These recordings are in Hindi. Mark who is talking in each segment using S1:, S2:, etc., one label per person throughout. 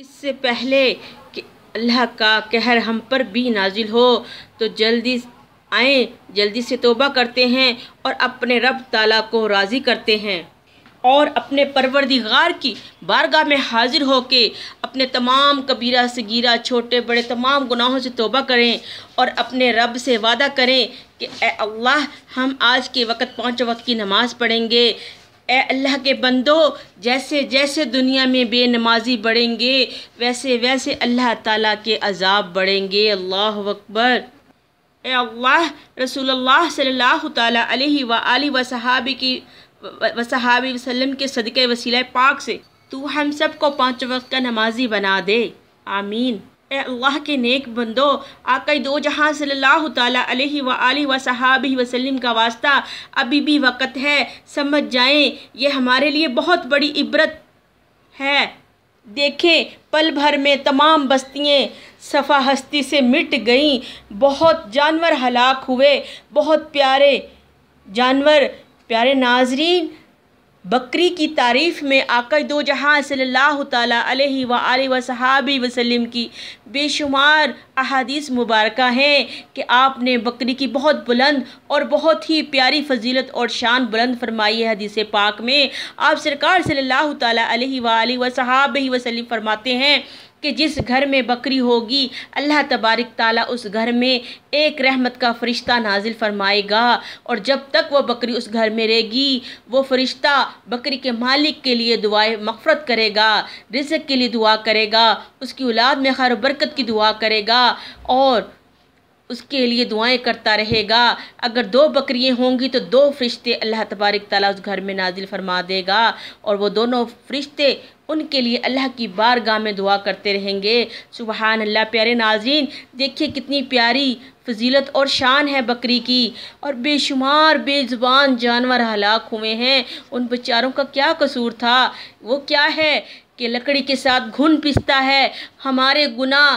S1: इससे पहले कि अल्लाह का कहर हम पर भी नाजिल हो तो जल्दी आए जल्दी से तोबा करते हैं और अपने रब ताला को राज़ी करते हैं और अपने परवरदिगार की बारगाह में हाजिर के अपने तमाम कबीरा से गिरा छोटे बड़े तमाम गुनाहों से तोबा करें और अपने रब से वादा करें कि अल्लाह हम आज के वक्त पाँच वक्त की नमाज़ पढ़ेंगे ए अल्लाह के बंदो जैसे जैसे दुनिया में बेनमाजी बढ़ेंगे वैसे वैसे अल्लाह ताला के अजाब बढ़ेंगे अल्लाह अकबर ए अल्लाह रसूल सल्लल्लाहु ताला अलैहि व आलि व सहाबी की व सहाबी वसल्लम के सदक़ वसीला पाक से तू हम सब को पाँच वक्त का नमाजी बना दे आमीन अल्लाह के नेक बंदो आकई दो जहाँ सल्ला वसहाब वसलम का वास्ता अभी भी वक़्त है समझ जाएं ये हमारे लिए बहुत बड़ी इबरत है देखें पल भर में तमाम बस्तियाँ सफ़ा हस्ती से मिट गईं बहुत जानवर हलाक हुए बहुत प्यारे जानवर प्यारे नाजरीन बकरी की तारीफ़ में आकर दो जहाँ सल्ला वसहाबी वसलम की बेशुमार अहादीस मुबारक हैं कि आपने बकरी की बहुत बुलंद और बहुत ही प्यारी फजीलत और शान बुलंद फरमाई है हदीस पाक में आप सरकार सल्ला वसहाब वसलम फरमाते हैं कि जिस घर में बकरी होगी अल्लाह तबारक ताली उस घर में एक रहमत का फ़रिश्ता नाजिल फरमाएगा और जब तक वह बकरी उस घर में रहेगी वो फ़रिश्ता बकरी के मालिक के लिए दुआएं मफ़रत करेगा रिजक के लिए दुआ करेगा उसकी औलाद में खैर बरकत की दुआ करेगा और उसके लिए दुआएं करता रहेगा अगर दो बकरियां होंगी तो दो फरिश्ते अल्लाह तबारक ताली उस घर में नाजिल फरमा देगा और वो दोनों फरिश्ते उनके लिए अल्लाह की गाह में दुआ करते रहेंगे सुबहान अल्लाह प्यारे नाजीन देखिए कितनी प्यारी फजीलत और शान है बकरी की और बेशुमार बेजुबान जानवर हलाक हुए हैं उन बेचारों का क्या कसूर था वो क्या है कि लकड़ी के साथ घुन पिसता है हमारे गुनाह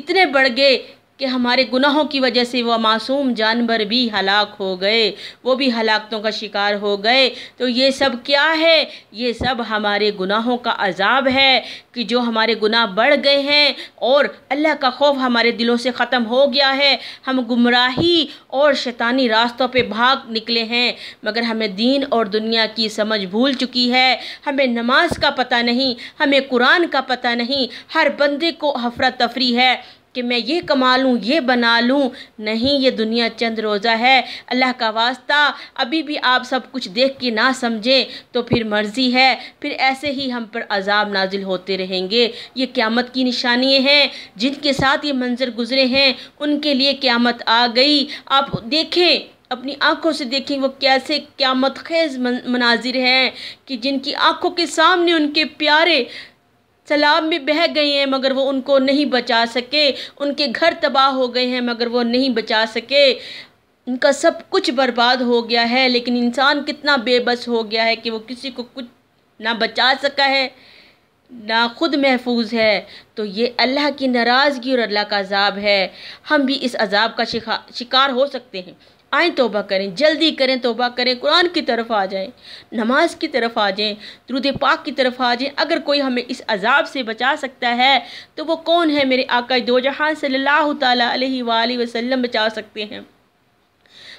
S1: इतने बढ़ गए कि हमारे गुनाहों की वजह से वह मासूम जानवर भी हलाक हो गए वो भी हलाकतों का शिकार हो गए तो ये सब क्या है ये सब हमारे गुनाहों का अजाब है कि जो हमारे गुनाह बढ़ गए हैं और अल्लाह का खौफ हमारे दिलों से ख़त्म हो गया है हम गुमराही और शैतानी रास्तों पे भाग निकले हैं मगर हमें दीन और दुनिया की समझ भूल चुकी है हमें नमाज का पता नहीं हमें कुरान का पता नहीं हर बंदे को हफरा तफरी है कि मैं ये कमा लूँ ये बना लूँ नहीं ये दुनिया चंद रोज़ा है अल्लाह का वास्ता अभी भी आप सब कुछ देख के ना समझें तो फिर मर्ज़ी है फिर ऐसे ही हम पर अजाब नाजिल होते रहेंगे ये क़्यामत की निशानियाँ हैं जिनके साथ ये मंज़र गुजरे हैं उनके लिए क़्यामत आ गई आप देखें अपनी आंखों से देखें वो कैसे क्यामत खेज मनाजिर हैं कि जिनकी आंखों के सामने उनके प्यारे सलाब में बह गए हैं मगर वो उनको नहीं बचा सके उनके घर तबाह हो गए हैं मगर वो नहीं बचा सके उनका सब कुछ बर्बाद हो गया है लेकिन इंसान कितना बेबस हो गया है कि वो किसी को कुछ ना बचा सका है ना ख़ुद महफूज है तो ये अल्लाह की नाराज़गी और अल्लाह का अजाब है हम भी इस अजाब का शिकार हो सकते हैं आए तोबा करें जल्दी करें तोबा करें कुरान की तरफ आ जाएं नमाज की तरफ आ जाएं दरुद पाक की तरफ आ जाएं अगर कोई हमें इस अजाब से बचा सकता है तो वो कौन है मेरे आका दो जहाँ सल्लल्लाहु अलैहि वसल्लम बचा सकते हैं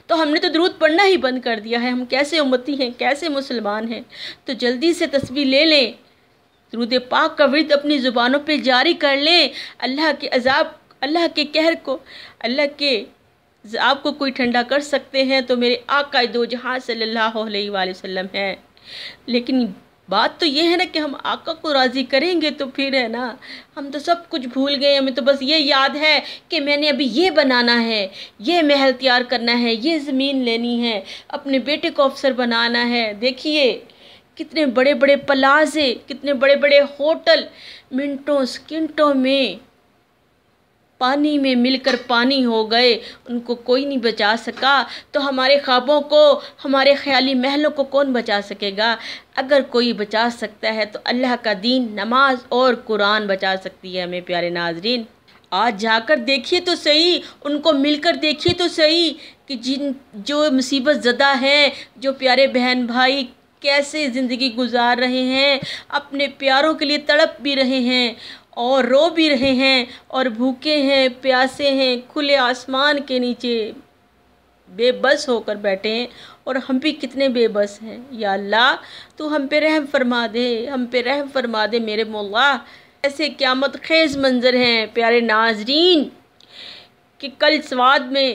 S1: तो हमने तो दरूद पढ़ना ही बंद कर दिया है हम कैसे उम्मती हैं कैसे मुसलमान हैं तो जल्दी से तस्वीर ले लें दरूद पाक का विरद अपनी ज़ुबानों पर जारी कर लें अल्लाह के अजाब अल्लाह के कहर को अल्लाह के आपको कोई ठंडा कर सकते हैं तो मेरे आका दो जहाँ सल्ला वसम हैं लेकिन बात तो ये है ना कि हम आका को राज़ी करेंगे तो फिर है ना हम तो सब कुछ भूल गए हमें तो बस ये याद है कि मैंने अभी ये बनाना है ये महल तैयार करना है ये ज़मीन लेनी है अपने बेटे को अफसर बनाना है देखिए कितने बड़े बड़े प्लाजे कितने बड़े बड़े होटल मिनटों सेकेंडों में पानी में मिलकर पानी हो गए उनको कोई नहीं बचा सका तो हमारे ख्वाबों को हमारे ख्याली महलों को कौन बचा सकेगा अगर कोई बचा सकता है तो अल्लाह का दीन नमाज और कुरान बचा सकती है हमें प्यारे नाजरीन आज जाकर देखिए तो सही उनको मिलकर देखिए तो सही कि जिन जो मुसीबत ज़दा हैं जो प्यारे बहन भाई कैसे ज़िंदगी गुजार रहे हैं अपने प्यारों के लिए तड़प भी रहे हैं और रो भी रहे हैं और भूखे हैं प्यासे हैं खुले आसमान के नीचे बेबस होकर बैठे हैं और हम भी कितने बेबस हैं या अल्लाह तू हम पे रहम फरमा दे हम पे रहम फरमा दे मेरे मौला ऐसे क्यामत खेज मंज़र हैं प्यारे नाजरीन कि कल स्वाद में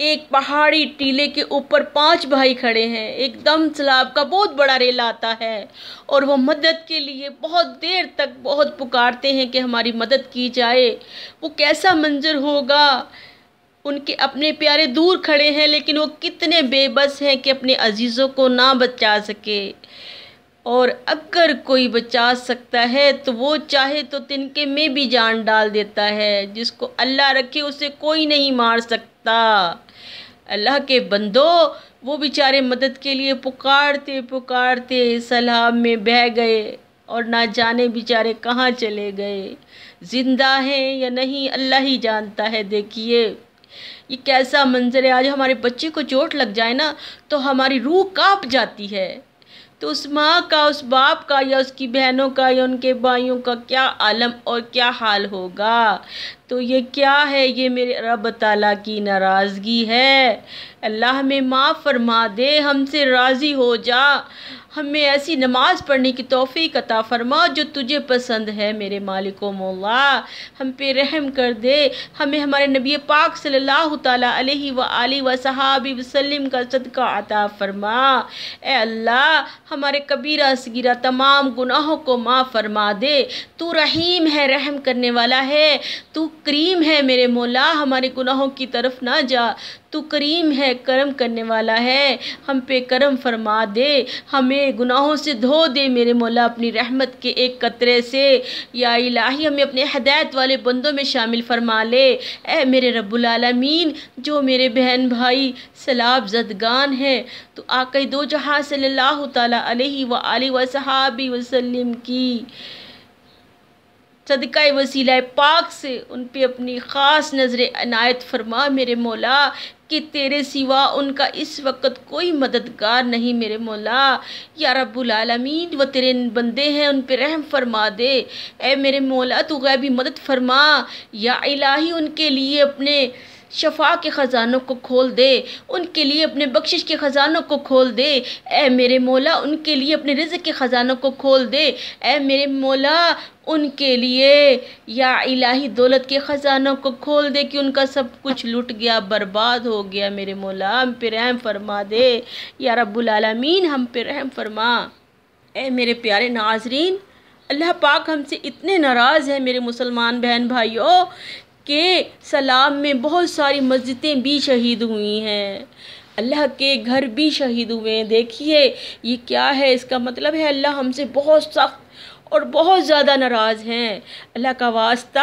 S1: एक पहाड़ी टीले के ऊपर पांच भाई खड़े हैं एकदम सलाब का बहुत बड़ा रेल आता है और वो मदद के लिए बहुत देर तक बहुत पुकारते हैं कि हमारी मदद की जाए वो कैसा मंजर होगा उनके अपने प्यारे दूर खड़े हैं लेकिन वो कितने बेबस हैं कि अपने अजीज़ों को ना बचा सके और अगर कोई बचा सकता है तो वो चाहे तो तिनके में भी जान डाल देता है जिसको अल्लाह रखे उसे कोई नहीं मार सकता अल्लाह के बंदो वो बेचारे मदद के लिए पुकारते पुकारते सलाब में बह गए और ना जाने बेचारे कहाँ चले गए ज़िंदा हैं या नहीं अल्लाह ही जानता है देखिए ये कैसा मंज़र है आज हमारे बच्चे को चोट लग जाए ना तो हमारी रूह काँप जाती है तो उस माँ का उस बाप का या उसकी बहनों का या उनके भाइयों का क्या आलम और क्या हाल होगा तो ये क्या है ये मेरे रब ताला की नाराज़गी है अल्लाह हमें माफ़ फरमा दे हमसे राज़ी हो जा हमें ऐसी नमाज़ पढ़ने की तोफ़ी अता फरमा जो तुझे पसंद है मेरे मालिक मौला हम पे रहम कर दे हमें हमारे नबी पाक सल्लल्लाहु अलैहि व सहाबी वसल्लम का सदका अता फरमा ए अल्लाह हमारे कबीरा सगीरा तमाम गुनाहों को माफ़ फरमा दे तू रहीम है रहम करने वाला है तू करीम है मेरे मौला हमारे गुनाहों की तरफ ना जा तू करीम है करम करने वाला है हम पे करम फरमा दे हमें गुनाहों से धो दे मेरे मौला अपनी रहमत के एक कतरे से या इलाही हमें अपने हदायत वाले बंदों में शामिल फरमा ले ए मेरे रब्बुलमीन जो मेरे बहन भाई सलाब जदगान हैं तो आकई दो जहाँ सल्ला तह वसलम की सदका वसीला पाक से उन पर अपनी ख़ास नज़र अनायत फरमा मेरे मौला कि तेरे सिवा उनका इस वक्त कोई मददगार नहीं मेरे मौला या रब्बुल आलमीन वो तेरे बंदे हैं उन पर रहम फरमा दे ए मेरे मौला तो गैबी मदद फरमा या इलाही उनके लिए अपने शफा के ख़ज़ानों को खोल दे उनके लिए अपने बख्शिश के ख़ज़ानों को खोल दे ए मेरे मौला उनके लिए अपने रिज़ के ख़ज़ानों को खोल दे ए मेरे मौला उनके लिए या इलाही दौलत के ख़ज़ानों को खोल दे कि उनका सब कुछ लुट गया बर्बाद हो गया मेरे मौला हम पे रहम फरमा दे या रब्बुलमीन हम पे रहम फरमा ए मेरे प्यारे नाजरीन अल्लाह पाक हमसे इतने नाराज़ हैं मेरे मुसलमान बहन भाइयों के सलाम में बहुत सारी मस्जिदें भी शहीद हुई हैं अल्लाह के घर भी शहीद हुए हैं देखिए ये क्या है इसका मतलब है अल्लाह हमसे बहुत सख्त और बहुत ज़्यादा नाराज़ हैं अल्लाह का वास्ता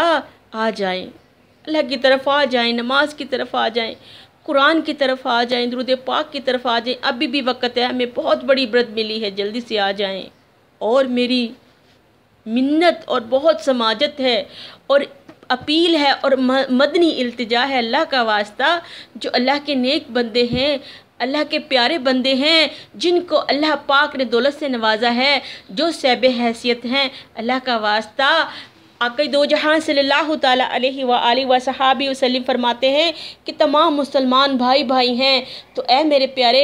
S1: आ जाए अल्लाह की तरफ आ जाए नमाज की तरफ आ जाए कुरान की तरफ आ जाए दरुद पाक की तरफ आ जाए अभी भी वक्त है हमें बहुत बड़ी ब्रत मिली है जल्दी से आ जाएं और मेरी मिन्नत और बहुत समाजत है और अपील है और मदनी अल्तजा है अल्लाह का वास्ता जो अल्लाह के नेक बंदे हैं अल्लाह के प्यारे बंदे हैं जिनको अल्लाह पाक ने दौलत से नवाजा है जो सैब हैसियत हैं अल्लाह का वास्ता आकई दो जहाँ सल्ला तली व सहाबी वसलम फरमाते हैं कि तमाम मुसलमान भाई भाई हैं तो ऐ मेरे प्यारे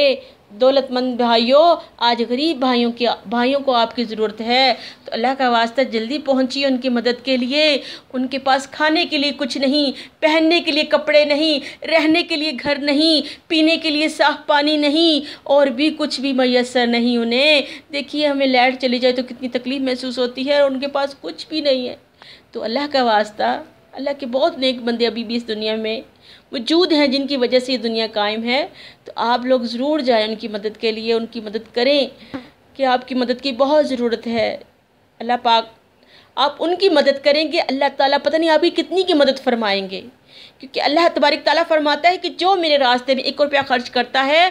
S1: दौलतमंद भाइयों आज गरीब भाइयों की भाइयों को आपकी ज़रूरत है तो अल्लाह का वास्ता जल्दी पहुंचिए उनकी मदद के लिए उनके पास खाने के लिए कुछ नहीं पहनने के लिए कपड़े नहीं रहने के लिए घर नहीं पीने के लिए साफ पानी नहीं और भी कुछ भी मैसर नहीं उन्हें देखिए हमें लाइट चली जाए तो कितनी तकलीफ़ महसूस होती है और उनके पास कुछ भी नहीं है तो अल्लाह का वास्ता अल्लाह के बहुत नेक बंदे अभी भी इस दुनिया में मौजूद हैं जिनकी वजह से ये दुनिया कायम है तो आप लोग ज़रूर जाएं उनकी मदद के लिए उनकी मदद करें कि आपकी मदद की बहुत ज़रूरत है अल्लाह पाक आप उनकी मदद करेंगे अल्लाह ताला पता नहीं आपकी कितनी की मदद फरमाएंगे क्योंकि अल्लाह तबारक ताला फरमाता है कि जो मेरे रास्ते में एक रुपया खर्च करता है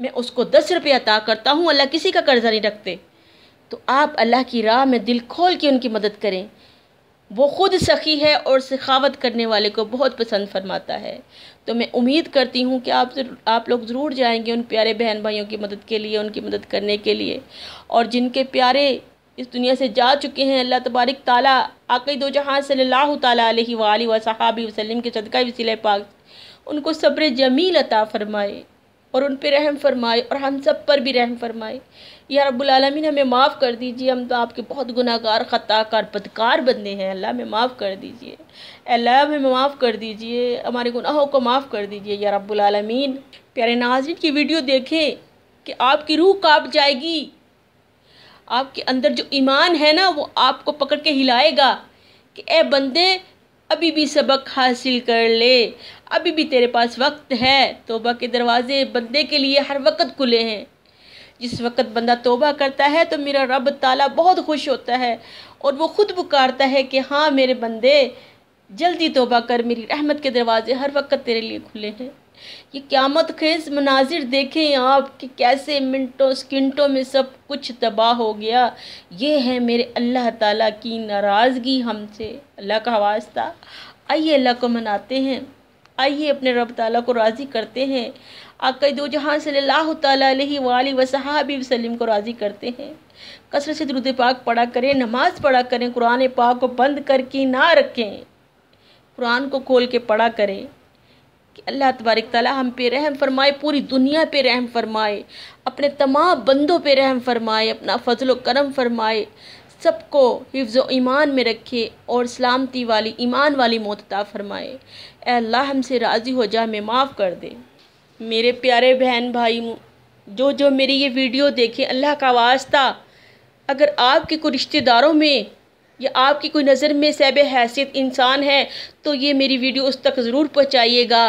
S1: मैं उसको दस रुपये अता करता हूँ अल्लाह किसी का कर्ज़ा नहीं रखते तो आप अल्लाह की राह में दिल खोल के उनकी मदद करें वो ख़ुद सखी है और सखावत करने वाले को बहुत पसंद फरमाता है तो मैं उम्मीद करती हूँ कि आप आप लोग ज़रूर जाएंगे उन प्यारे बहन भाइयों की मदद के लिए उनकी मदद करने के लिए और जिनके प्यारे इस दुनिया से जा चुके हैं अल्लाह तबारक ताली आकई दो जहाँ सल्ला वसहाबी वसलम के सदका वसील पाक उनको सब्र जमील अता फ़रमाए और उन पर रहम फरमाए और हम सब पर भी रहम फरमाए या रब्बुलमीन हमें माफ़ कर दीजिए हम तो आपके बहुत गुनाहगार ख़ताकार बदकार बंदे हैं अल्लाह हमें माफ़ कर दीजिए अल्लाह हमें माफ़ कर दीजिए हमारे गुनाहों को माफ़ कर दीजिए या रबालमीन प्यारे नाजिन की वीडियो देखें कि आपकी रूह काँप जाएगी आपके अंदर जो ईमान है ना वो आपको पकड़ के हिलाएगा कि ए बंदे अभी भी सबक हासिल कर ले अभी भी तेरे पास वक्त है तोबा के दरवाज़े बंदे के लिए हर वक्त खुले हैं जिस वक्त बंदा तोबा करता है तो मेरा रब ताला बहुत खुश होता है और वो ख़ुद पुकारता है कि हाँ मेरे बंदे जल्दी तोबा कर मेरी रहमत के दरवाज़े हर वक्त तेरे लिए खुले हैं ये क़्यामत खेज मनाजिर देखें आप कि कैसे मिनटों सेकंडों में सब कुछ तबाह हो गया ये है मेरे अल्लाह ताला की नाराज़गी हमसे अल्लाह का वास्ता आइए अल्लाह को मनाते हैं आइए अपने रब ताला को राज़ी करते हैं आकई दो जहाँ सल्लल्लाहु अलैहि वाली वसहाबी वसलम को राज़ी करते हैं कसर से दरुद पाक पढ़ा करें नमाज़ पढ़ा करें कुरान पाक को बंद करके ना रखें कुरान को खोल के पढ़ा करें कि अल्लाह तबारक ताली हम पे रहम फरमाए पूरी दुनिया पे रहम फरमाए अपने तमाम बंदों पे रहम फरमाए अपना फजल करम फरमाए सबको हिफ्ज़ ईमान में रखे और सलामती वाली ईमान वाली मोतता फरमाए अल्लाह हमसे राज़ी हो जा हमें माफ़ कर दे मेरे प्यारे बहन भाई जो जो मेरी ये वीडियो देखे अल्लाह का वास्ता अगर आपके कोई रिश्तेदारों में या आपकी कोई नज़र में सैब हैसियत इंसान है तो ये मेरी वीडियो उस तक ज़रूर पहुँचाइएगा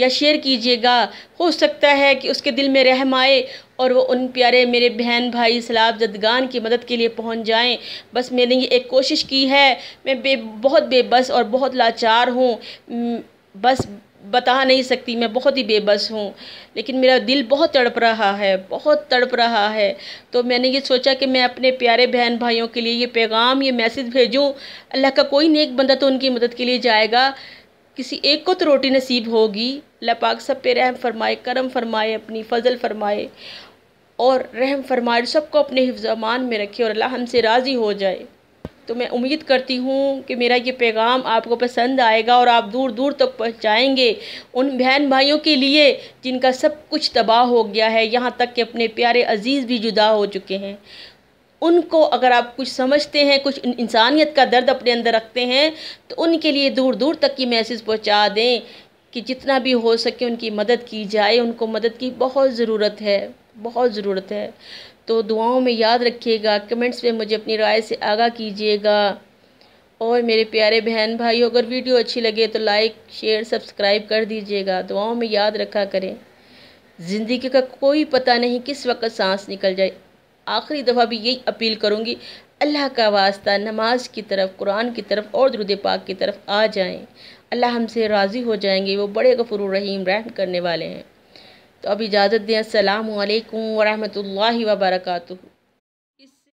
S1: या शेयर कीजिएगा हो सकता है कि उसके दिल में रहम आए और वो उन प्यारे मेरे बहन भाई सलाब जदगान की मदद के लिए पहुंच जाएं बस मैंने ये एक कोशिश की है मैं बे बहुत बेबस और बहुत लाचार हूँ बस बता नहीं सकती मैं बहुत ही बेबस हूँ लेकिन मेरा दिल बहुत तड़प रहा है बहुत तड़प रहा है तो मैंने ये सोचा कि मैं अपने प्यारे बहन भाइयों के लिए ये पैगाम ये मैसेज भेजूँ अल्लाह का कोई नेक बंदा तो उनकी मदद के लिए जाएगा किसी एक को तो रोटी नसीब होगी पाक सब पे रहम फरमाए करम फरमाए अपनी फजल फरमाए और रहम फरमाए सबको अपने अमान में रखे और अल्लाह हमसे राज़ी हो जाए तो मैं उम्मीद करती हूँ कि मेरा ये पैगाम आपको पसंद आएगा और आप दूर दूर तक पहुँचाएँगे उन बहन भाइयों के लिए जिनका सब कुछ तबाह हो गया है यहाँ तक कि अपने प्यारे अजीज़ भी जुदा हो चुके हैं उनको अगर आप कुछ समझते हैं कुछ इंसानियत का दर्द अपने अंदर रखते हैं तो उनके लिए दूर दूर तक की मैसेज पहुंचा दें कि जितना भी हो सके उनकी मदद की जाए उनको मदद की बहुत ज़रूरत है बहुत ज़रूरत है तो दुआओं में याद रखिएगा कमेंट्स में मुझे अपनी राय से आगा कीजिएगा और मेरे प्यारे बहन भाई अगर वीडियो अच्छी लगे तो लाइक शेयर सब्सक्राइब कर दीजिएगा दुआओं में याद रखा करें ज़िंदगी का कोई पता नहीं किस वक्त सांस निकल जाए आखिरी दफ़ा भी यही अपील करूँगी अल्लाह का वास्ता नमाज की तरफ कुरान की तरफ और दरुद पाक की तरफ आ जाएं अल्लाह हमसे राज़ी हो जाएंगे वो बड़े गफुर रहीम रहम करने वाले हैं तो अब इजाज़त दें असल वरहमल वर्क